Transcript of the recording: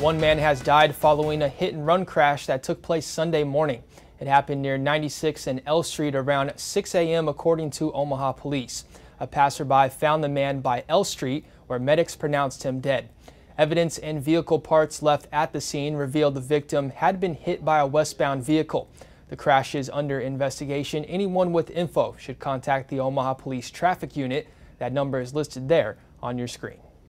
One man has died following a hit and run crash that took place Sunday morning. It happened near 96 and L Street around 6 a.m. according to Omaha police. A passerby found the man by L Street where medics pronounced him dead. Evidence and vehicle parts left at the scene revealed the victim had been hit by a westbound vehicle. The crash is under investigation. Anyone with info should contact the Omaha Police Traffic Unit. That number is listed there on your screen.